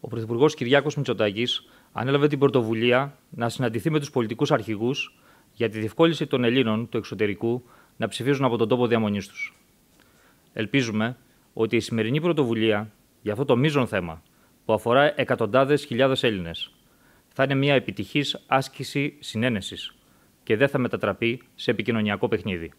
ο Πρωθυπουργός Κυριάκος Μητσοτάκης ανέλαβε την πρωτοβουλία να συναντηθεί με τους πολιτικούς αρχηγούς για τη διευκόλυνση των Ελλήνων του εξωτερικού να ψηφίζουν από τον τόπο διαμονής τους. Ελπίζουμε ότι η σημερινή πρωτοβουλία για αυτό το μείζον θέμα που αφορά εκατοντάδες χιλιάδες Έλληνες θα είναι μια επιτυχής άσκηση συνένεσης και δεν θα μετατραπεί σε επικοινωνιακό παιχνίδι.